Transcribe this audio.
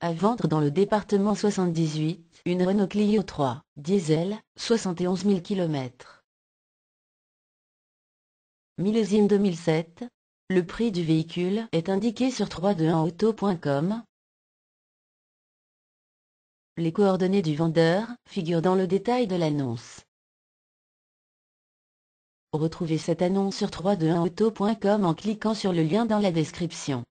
À vendre dans le département 78, une Renault Clio 3, diesel, 71 000 km. Millésime 2007. Le prix du véhicule est indiqué sur 321auto.com. Les coordonnées du vendeur figurent dans le détail de l'annonce. Retrouvez cette annonce sur 321auto.com en cliquant sur le lien dans la description.